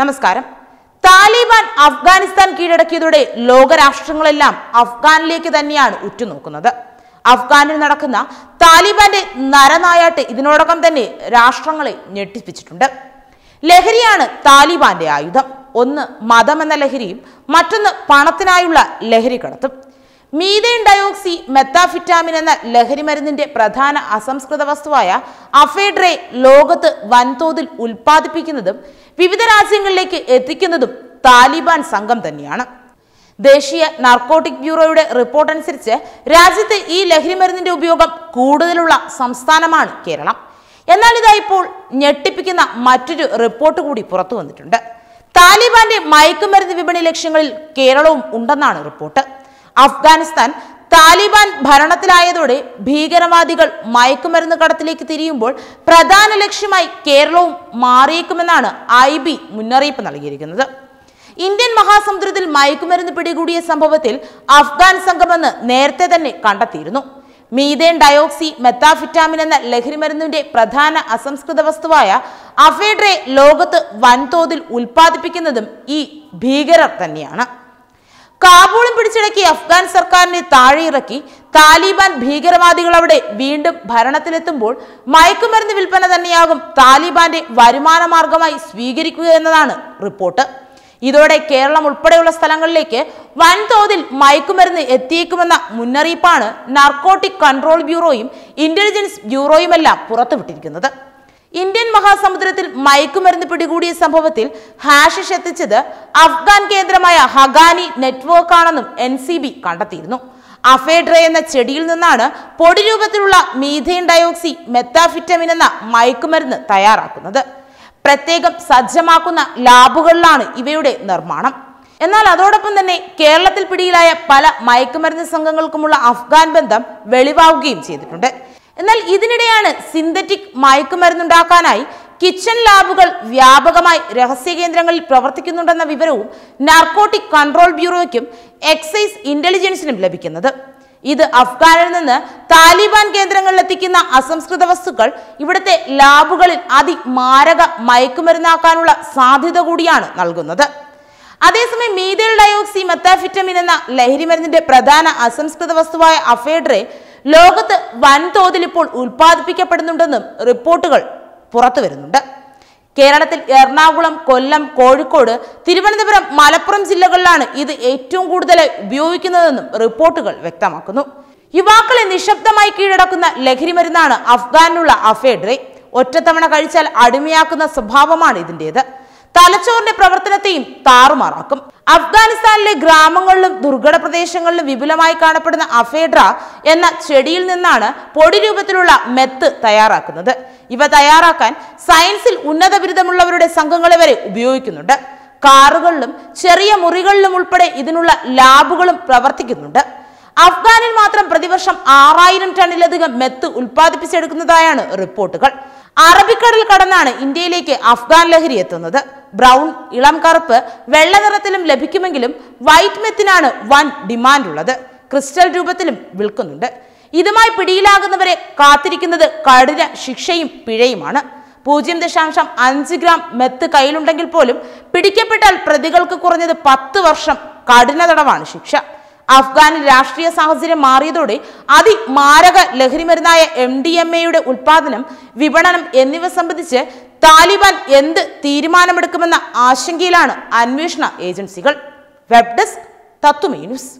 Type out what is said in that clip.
നമസ്കാരം താലിബാൻ അഫ്ഗാനിസ്ഥാൻ കീഴടക്കിയതോടെ ലോകരാഷ്ട്രങ്ങളെല്ലാം അഫ്ഗാനിലേക്ക് തന്നെയാണ് ഉറ്റുനോക്കുന്നത് അഫ്ഗാനിൽ നടക്കുന്ന താലിബാന്റെ നരനായാട്ട് ഇതിനോടകം തന്നെ രാഷ്ട്രങ്ങളെ ഞെട്ടിപ്പിച്ചിട്ടുണ്ട് ലഹരിയാണ് താലിബാന്റെ ആയുധം ഒന്ന് മതമെന്ന ലഹരിയും മറ്റൊന്ന് പണത്തിനായുള്ള ലഹരി കടത്തും മീഥേൻ ഡയോക്സി മെത്താഫിറ്റാമിൻ എന്ന ലഹരിമരുന്നിന്റെ പ്രധാന അസംസ്കൃത വസ്തുവായ അഫേഡ്രെ ലോകത്ത് വൻതോതിൽ ഉൽപ്പാദിപ്പിക്കുന്നതും വിവിധ രാജ്യങ്ങളിലേക്ക് എത്തിക്കുന്നതും താലിബാൻ സംഘം തന്നെയാണ് ദേശീയ നാർക്കോട്ടിക് ബ്യൂറോയുടെ റിപ്പോർട്ട് അനുസരിച്ച് രാജ്യത്ത് ഈ ലഹരിമരുന്നിന്റെ ഉപയോഗം കൂടുതലുള്ള സംസ്ഥാനമാണ് കേരളം എന്നാൽ ഇതാ ഇപ്പോൾ ഞെട്ടിപ്പിക്കുന്ന മറ്റൊരു റിപ്പോർട്ട് കൂടി പുറത്തു വന്നിട്ടുണ്ട് താലിബാന്റെ മയക്കുമരുന്ന് വിപണി ലക്ഷ്യങ്ങളിൽ കേരളവും ഉണ്ടെന്നാണ് റിപ്പോർട്ട് അഫ്ഗാനിസ്ഥാൻ താലിബാൻ ഭരണത്തിലായതോടെ ഭീകരവാദികൾ മയക്കുമരുന്ന് കടത്തിലേക്ക് തിരിയുമ്പോൾ പ്രധാന ലക്ഷ്യമായി കേരളവും മാറിയേക്കുമെന്നാണ് ഐ ബി മുന്നറിയിപ്പ് നൽകിയിരിക്കുന്നത് ഇന്ത്യൻ മഹാസമുദ്രത്തിൽ മയക്കുമരുന്ന് പിടികൂടിയ സംഭവത്തിൽ അഫ്ഗാൻ സംഘമെന്ന് നേരത്തെ തന്നെ കണ്ടെത്തിയിരുന്നു മീതേൻ ഡയോക്സി മെത്താഫിറ്റാമിൻ എന്ന ലഹരിമരുന്നിന്റെ പ്രധാന അസംസ്കൃത വസ്തുവായ അഫേഡ്രെ ലോകത്ത് വൻതോതിൽ ഉൽപ്പാദിപ്പിക്കുന്നതും ഈ ഭീകരർ തന്നെയാണ് കാബൂളും പിടിച്ചടക്കി അഫ്ഗാൻ സർക്കാരിനെ താഴെയിറക്കി താലിബാൻ ഭീകരവാദികൾ അവിടെ വീണ്ടും ഭരണത്തിലെത്തുമ്പോൾ മയക്കുമരുന്ന് വിൽപ്പന തന്നെയാകും താലിബാന്റെ വരുമാന മാർഗമായി സ്വീകരിക്കുക എന്നതാണ് റിപ്പോർട്ട് ഇതോടെ കേരളം ഉൾപ്പെടെയുള്ള സ്ഥലങ്ങളിലേക്ക് വൻതോതിൽ മയക്കുമരുന്ന് എത്തിയേക്കുമെന്ന മുന്നറിയിപ്പാണ് നാർക്കോട്ടിക് കൺട്രോൾ ബ്യൂറോയും ഇന്റലിജൻസ് ബ്യൂറോയുമെല്ലാം പുറത്തുവിട്ടിരിക്കുന്നത് ഇന്ത്യൻ മഹാസമുദ്രത്തിൽ മയക്കുമരുന്ന് പിടികൂടിയ സംഭവത്തിൽ ഹാഷിഷ് എത്തിച്ചത് അഫ്ഗാൻ കേന്ദ്രമായ ഹഗാനി ആണെന്നും എൻ സി ബി കണ്ടെത്തിയിരുന്നു അഫേഡ്ര എന്ന ചെടിയിൽ നിന്നാണ് പൊടി രൂപത്തിലുള്ള മീഥെയിൻ ഡയോക്സി മെത്താഫിറ്റമിൻ എന്ന മയക്കുമരുന്ന് തയ്യാറാക്കുന്നത് പ്രത്യേകം സജ്ജമാക്കുന്ന ലാബുകളിലാണ് ഇവയുടെ നിർമ്മാണം എന്നാൽ അതോടൊപ്പം തന്നെ കേരളത്തിൽ പിടിയിലായ പല മയക്കുമരുന്ന് സംഘങ്ങൾക്കുമുള്ള അഫ്ഗാൻ ബന്ധം വെളിവാകുകയും ചെയ്തിട്ടുണ്ട് എന്നാൽ ഇതിനിടെയാണ് സിന്തറ്റിക് മയക്കുമരുന്നുണ്ടാക്കാനായി കിച്ചൺ ലാബുകൾ വ്യാപകമായി രഹസ്യ കേന്ദ്രങ്ങളിൽ പ്രവർത്തിക്കുന്നുണ്ടെന്ന വിവരവും നാർക്കോട്ടിക് കൺട്രോൾ ബ്യൂറോയ്ക്കും എക്സൈസ് ഇന്റലിജൻസിനും ലഭിക്കുന്നത് ഇത് അഫ്ഗാനിൽ നിന്ന് താലിബാൻ എത്തിക്കുന്ന അസംസ്കൃത വസ്തുക്കൾ ഇവിടുത്തെ ലാബുകളിൽ അതിമാരക മയക്കുമരുന്നാക്കാനുള്ള സാധ്യത കൂടിയാണ് നൽകുന്നത് അതേസമയം മീതൽ ഡയോക്സി മെത്താഫിറ്റമിൻ എന്ന മരുന്നിന്റെ പ്രധാന അസംസ്കൃത വസ്തുവായ അഫേഡ്രെ ലോകത്ത് വൻതോതിൽ ഇപ്പോൾ ഉൽപ്പാദിപ്പിക്കപ്പെടുന്നുണ്ടെന്നും റിപ്പോർട്ടുകൾ പുറത്തു വരുന്നുണ്ട് കേരളത്തിൽ എറണാകുളം കൊല്ലം കോഴിക്കോട് തിരുവനന്തപുരം മലപ്പുറം ജില്ലകളിലാണ് ഇത് ഏറ്റവും കൂടുതൽ ഉപയോഗിക്കുന്നതെന്നും റിപ്പോർട്ടുകൾ വ്യക്തമാക്കുന്നു യുവാക്കളെ നിശബ്ദമായി കീഴടക്കുന്ന ലഹരി മരുന്നാണ് അഫ്ഗാനിലുള്ള അഫേഡ്രെ ഒറ്റത്തവണ കഴിച്ചാൽ അടിമയാക്കുന്ന സ്വഭാവമാണ് ഇതിൻ്റേത് തലച്ചോറിന്റെ പ്രവർത്തനത്തെയും താറുമാറാക്കും അഫ്ഗാനിസ്ഥാനിലെ ഗ്രാമങ്ങളിലും ദുർഘട പ്രദേശങ്ങളിലും വിപുലമായി കാണപ്പെടുന്ന അഫേഡ്ര എന്ന ചെടിയിൽ നിന്നാണ് പൊടി രൂപത്തിലുള്ള മെത്ത് തയ്യാറാക്കുന്നത് ഇവ തയ്യാറാക്കാൻ സയൻസിൽ ഉന്നത ബിരുദമുള്ളവരുടെ സംഘങ്ങളെ വരെ ഉപയോഗിക്കുന്നുണ്ട് കാറുകളിലും ചെറിയ മുറികളിലും ഉൾപ്പെടെ ഇതിനുള്ള ലാബുകളും പ്രവർത്തിക്കുന്നുണ്ട് അഫ്ഗാനിൽ മാത്രം പ്രതിവർഷം ആറായിരം ടണ്ണിലധികം മെത്ത് ഉൽപ്പാദിപ്പിച്ചെടുക്കുന്നതായാണ് റിപ്പോർട്ടുകൾ അറബിക്കടൽ കടന്നാണ് ഇന്ത്യയിലേക്ക് അഫ്ഗാൻ ലഹരി എത്തുന്നത് ബ്രൗൺ ഇളം കറുപ്പ് വെള്ള നിറത്തിലും ലഭിക്കുമെങ്കിലും വൈറ്റ് മെത്തിനാണ് വൻ ഉള്ളത് ക്രിസ്റ്റൽ രൂപത്തിലും വിൽക്കുന്നുണ്ട് ഇതുമായി പിടിയിലാകുന്നവരെ കാത്തിരിക്കുന്നത് കഠിന ശിക്ഷയും പിഴയുമാണ് പൂജ്യം ദശാംശം അഞ്ച് ഗ്രാം മെത്ത് കയ്യിലുണ്ടെങ്കിൽ പോലും പിടിക്കപ്പെട്ടാൽ പ്രതികൾക്ക് കുറഞ്ഞത് പത്ത് വർഷം കഠിന തടവാണ് ശിക്ഷ അഫ്ഗാനിൽ രാഷ്ട്രീയ സാഹചര്യം മാറിയതോടെ അതിമാരക ലഹരിമരുന്നായ എം ഡി എം എയുടെ ഉൽപാദനം വിപണനം എന്നിവ സംബന്ധിച്ച് താലിബാൻ എന്ത് തീരുമാനമെടുക്കുമെന്ന ആശങ്കയിലാണ് അന്വേഷണ ഏജൻസികൾ വെബ് ഡെസ്ക് തത്തുമേ ന്യൂസ്